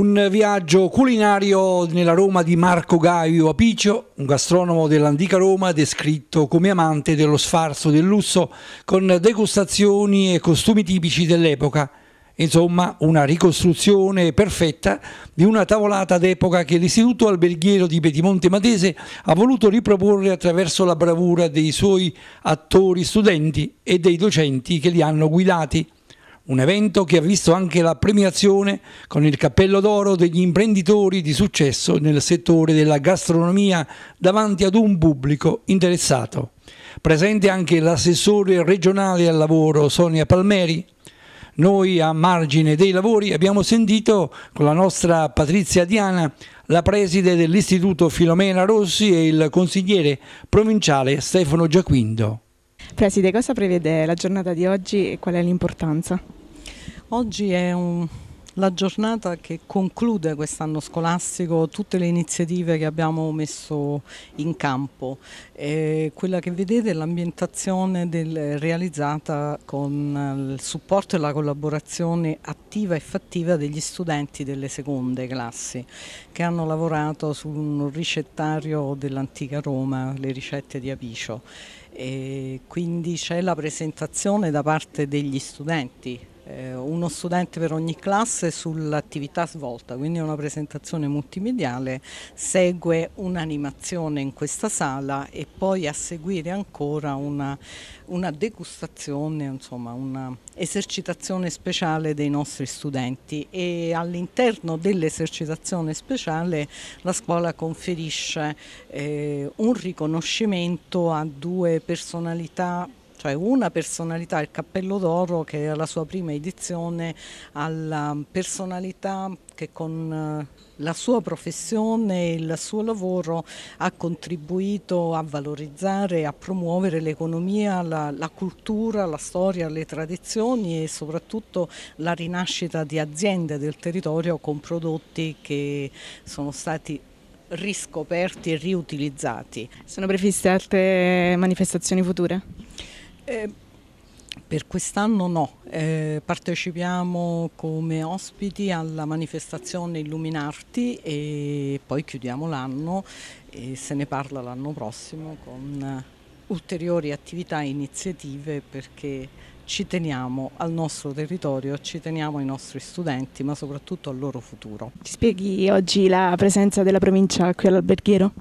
Un viaggio culinario nella Roma di Marco Gaio Apicio, un gastronomo dell'antica Roma descritto come amante dello sfarzo del lusso con degustazioni e costumi tipici dell'epoca. Insomma, una ricostruzione perfetta di una tavolata d'epoca che l'Istituto Alberghiero di Petimonte Matese ha voluto riproporre attraverso la bravura dei suoi attori studenti e dei docenti che li hanno guidati un evento che ha visto anche la premiazione con il cappello d'oro degli imprenditori di successo nel settore della gastronomia davanti ad un pubblico interessato. Presente anche l'assessore regionale al lavoro Sonia Palmeri. Noi a margine dei lavori abbiamo sentito con la nostra Patrizia Diana la preside dell'Istituto Filomena Rossi e il consigliere provinciale Stefano Giaquindo. Preside, cosa prevede la giornata di oggi e qual è l'importanza? Oggi è un, la giornata che conclude quest'anno scolastico tutte le iniziative che abbiamo messo in campo. Eh, quella che vedete è l'ambientazione realizzata con eh, il supporto e la collaborazione attiva e fattiva degli studenti delle seconde classi che hanno lavorato su un ricettario dell'antica Roma, le ricette di Apicio. Eh, quindi c'è la presentazione da parte degli studenti eh, uno studente per ogni classe sull'attività svolta, quindi una presentazione multimediale, segue un'animazione in questa sala e poi a seguire ancora una, una degustazione, insomma un'esercitazione speciale dei nostri studenti e all'interno dell'esercitazione speciale la scuola conferisce eh, un riconoscimento a due personalità cioè una personalità, il Cappello d'Oro che era la sua prima edizione, alla personalità che con eh, la sua professione e il suo lavoro ha contribuito a valorizzare e a promuovere l'economia, la, la, cultura, la storia, le tradizioni e soprattutto la rinascita di aziende del territorio con prodotti che sono stati riscoperti e riutilizzati. Sono previste altre manifestazioni future? Eh, per quest'anno no, eh, partecipiamo come ospiti alla manifestazione Illuminarti e poi chiudiamo l'anno e se ne parla l'anno prossimo con ulteriori attività e iniziative perché ci teniamo al nostro territorio, ci teniamo ai nostri studenti ma soprattutto al loro futuro. Ci spieghi oggi la presenza della provincia qui all'alberghiero?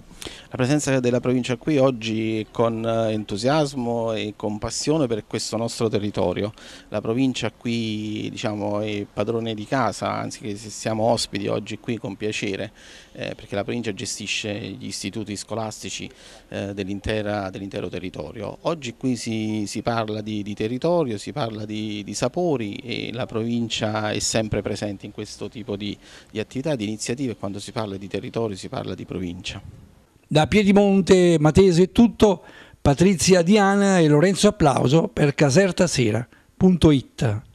La presenza della provincia qui oggi con eh, entusiasmo e con passione per questo nostro territorio. La provincia qui diciamo, è padrone di casa, anziché se siamo ospiti oggi qui con piacere, eh, perché la provincia gestisce gli istituti scolastici eh, dell'intero territorio. Oggi qui si, si parla di, di, territorio, si parla di, di, sapori e la provincia è sempre presente in questo tipo di, di attività, di iniziative quando si parla di territorio si parla di provincia. Da Piedimonte, Matese è tutto, Patrizia Diana e Lorenzo Applauso per casertasera.it